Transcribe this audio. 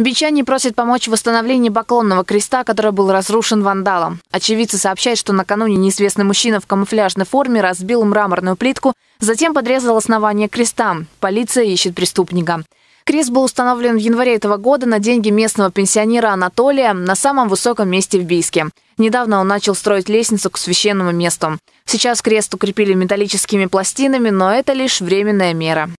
Бичане просят помочь в восстановлении Баклонного креста, который был разрушен вандалом. Очевидцы сообщают, что накануне неизвестный мужчина в камуфляжной форме разбил мраморную плитку, затем подрезал основание креста. Полиция ищет преступника. Крест был установлен в январе этого года на деньги местного пенсионера Анатолия на самом высоком месте в Бийске. Недавно он начал строить лестницу к священному месту. Сейчас крест укрепили металлическими пластинами, но это лишь временная мера.